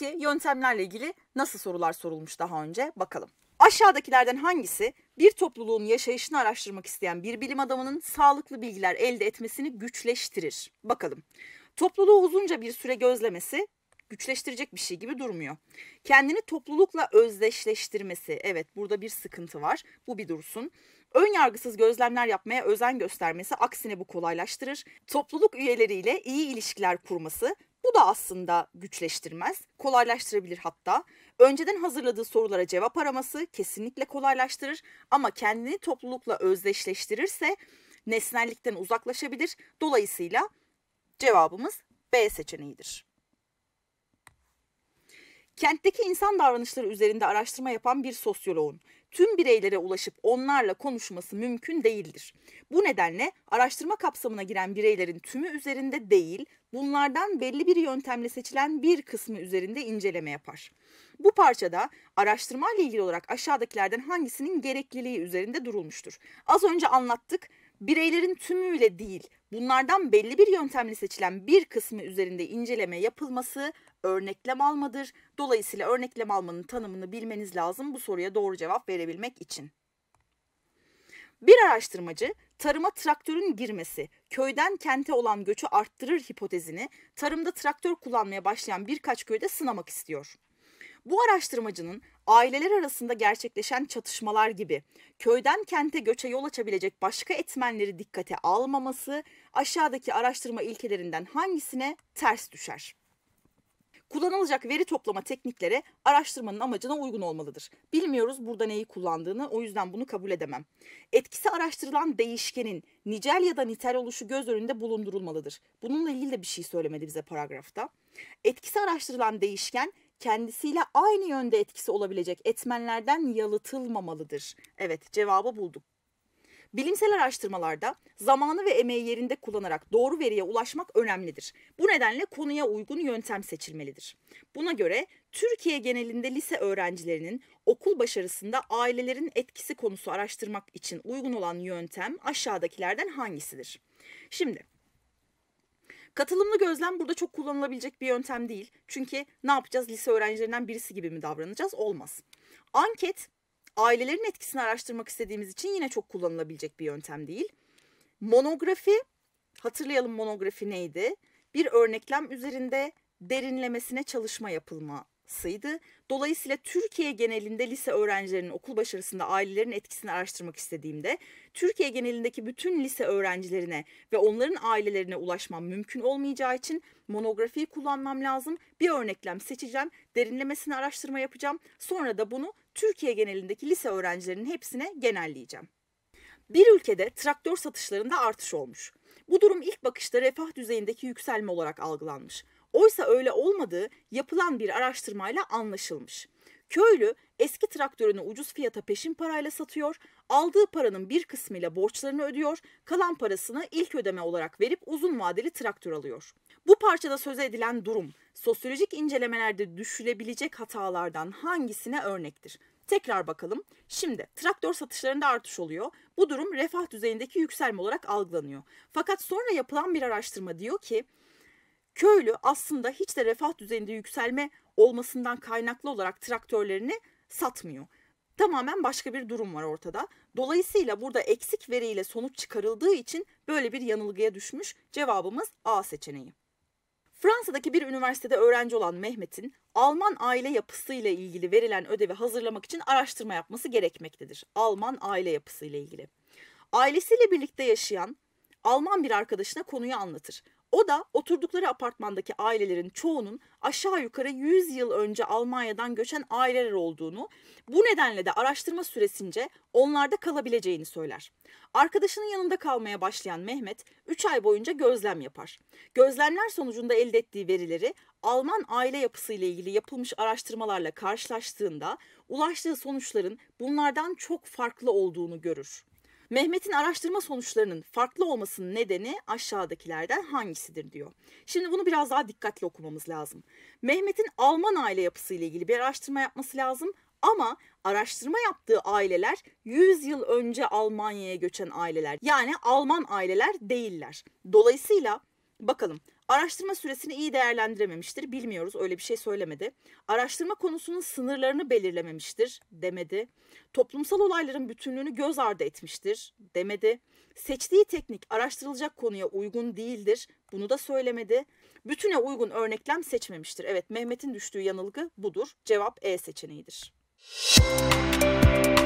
Peki yöntemlerle ilgili nasıl sorular sorulmuş daha önce bakalım. Aşağıdakilerden hangisi bir topluluğun yaşayışını araştırmak isteyen bir bilim adamının sağlıklı bilgiler elde etmesini güçleştirir? Bakalım. Topluluğu uzunca bir süre gözlemesi güçleştirecek bir şey gibi durmuyor. Kendini toplulukla özdeşleştirmesi. Evet burada bir sıkıntı var. Bu bir dursun. Ön yargısız gözlemler yapmaya özen göstermesi aksine bu kolaylaştırır. Topluluk üyeleriyle iyi ilişkiler kurması bu da aslında güçleştirmez, kolaylaştırabilir hatta. Önceden hazırladığı sorulara cevap araması kesinlikle kolaylaştırır ama kendini toplulukla özdeşleştirirse nesnellikten uzaklaşabilir. Dolayısıyla cevabımız B seçeneğidir. Kentteki insan davranışları üzerinde araştırma yapan bir sosyoloğun tüm bireylere ulaşıp onlarla konuşması mümkün değildir. Bu nedenle araştırma kapsamına giren bireylerin tümü üzerinde değil, bunlardan belli bir yöntemle seçilen bir kısmı üzerinde inceleme yapar. Bu parçada araştırma ile ilgili olarak aşağıdakilerden hangisinin gerekliliği üzerinde durulmuştur. Az önce anlattık. Bireylerin tümüyle değil, bunlardan belli bir yöntemle seçilen bir kısmı üzerinde inceleme yapılması örneklem almadır. Dolayısıyla örneklem almanın tanımını bilmeniz lazım bu soruya doğru cevap verebilmek için. Bir araştırmacı tarıma traktörün girmesi, köyden kente olan göçü arttırır hipotezini tarımda traktör kullanmaya başlayan birkaç köyde sınamak istiyor. Bu araştırmacının aileler arasında gerçekleşen çatışmalar gibi köyden kente göçe yol açabilecek başka etmenleri dikkate almaması aşağıdaki araştırma ilkelerinden hangisine ters düşer? Kullanılacak veri toplama teknikleri araştırmanın amacına uygun olmalıdır. Bilmiyoruz burada neyi kullandığını o yüzden bunu kabul edemem. Etkisi araştırılan değişkenin nicel ya da nitel oluşu göz önünde bulundurulmalıdır. Bununla ilgili de bir şey söylemedi bize paragrafta. Etkisi araştırılan değişken kendisiyle aynı yönde etkisi olabilecek etmenlerden yalıtılmamalıdır. Evet cevabı bulduk. Bilimsel araştırmalarda zamanı ve emeği yerinde kullanarak doğru veriye ulaşmak önemlidir. Bu nedenle konuya uygun yöntem seçilmelidir. Buna göre Türkiye genelinde lise öğrencilerinin okul başarısında ailelerin etkisi konusu araştırmak için uygun olan yöntem aşağıdakilerden hangisidir? Şimdi Katılımlı gözlem burada çok kullanılabilecek bir yöntem değil. Çünkü ne yapacağız? Lise öğrencilerinden birisi gibi mi davranacağız? Olmaz. Anket ailelerin etkisini araştırmak istediğimiz için yine çok kullanılabilecek bir yöntem değil. Monografi, hatırlayalım monografi neydi? Bir örneklem üzerinde derinlemesine çalışma yapılma sıydı. Dolayısıyla Türkiye genelinde lise öğrencilerinin okul başarısında ailelerin etkisini araştırmak istediğimde Türkiye genelindeki bütün lise öğrencilerine ve onların ailelerine ulaşmam mümkün olmayacağı için monografiyi kullanmam lazım. Bir örneklem seçeceğim, derinlemesine araştırma yapacağım. Sonra da bunu Türkiye genelindeki lise öğrencilerinin hepsine genelleyeceğim. Bir ülkede traktör satışlarında artış olmuş. Bu durum ilk bakışta refah düzeyindeki yükselme olarak algılanmış. Oysa öyle olmadığı yapılan bir araştırmayla anlaşılmış. Köylü eski traktörünü ucuz fiyata peşin parayla satıyor, aldığı paranın bir kısmıyla borçlarını ödüyor, kalan parasını ilk ödeme olarak verip uzun vadeli traktör alıyor. Bu parçada söze edilen durum, sosyolojik incelemelerde düşülebilecek hatalardan hangisine örnektir? Tekrar bakalım. Şimdi traktör satışlarında artış oluyor. Bu durum refah düzeyindeki yükselme olarak algılanıyor. Fakat sonra yapılan bir araştırma diyor ki Köylü aslında hiç de refah düzeyinde yükselme olmasından kaynaklı olarak traktörlerini satmıyor. Tamamen başka bir durum var ortada. Dolayısıyla burada eksik veriyle sonuç çıkarıldığı için böyle bir yanılgıya düşmüş cevabımız A seçeneği. Fransa'daki bir üniversitede öğrenci olan Mehmet'in Alman aile yapısı ile ilgili verilen ödevi hazırlamak için araştırma yapması gerekmektedir. Alman aile yapısı ile ilgili. Ailesiyle birlikte yaşayan Alman bir arkadaşına konuyu anlatır. O da oturdukları apartmandaki ailelerin çoğunun aşağı yukarı 100 yıl önce Almanya'dan göçen aileler olduğunu, bu nedenle de araştırma süresince onlarda kalabileceğini söyler. Arkadaşının yanında kalmaya başlayan Mehmet 3 ay boyunca gözlem yapar. Gözlemler sonucunda elde ettiği verileri Alman aile yapısı ile ilgili yapılmış araştırmalarla karşılaştığında ulaştığı sonuçların bunlardan çok farklı olduğunu görür. Mehmet'in araştırma sonuçlarının farklı olmasının nedeni aşağıdakilerden hangisidir diyor. Şimdi bunu biraz daha dikkatli okumamız lazım. Mehmet'in Alman aile yapısı ile ilgili bir araştırma yapması lazım ama araştırma yaptığı aileler 100 yıl önce Almanya'ya göçen aileler. Yani Alman aileler değiller. Dolayısıyla bakalım Araştırma süresini iyi değerlendirememiştir. Bilmiyoruz öyle bir şey söylemedi. Araştırma konusunun sınırlarını belirlememiştir demedi. Toplumsal olayların bütünlüğünü göz ardı etmiştir demedi. Seçtiği teknik araştırılacak konuya uygun değildir. Bunu da söylemedi. Bütüne uygun örneklem seçmemiştir. Evet Mehmet'in düştüğü yanılgı budur. Cevap E seçeneğidir. Müzik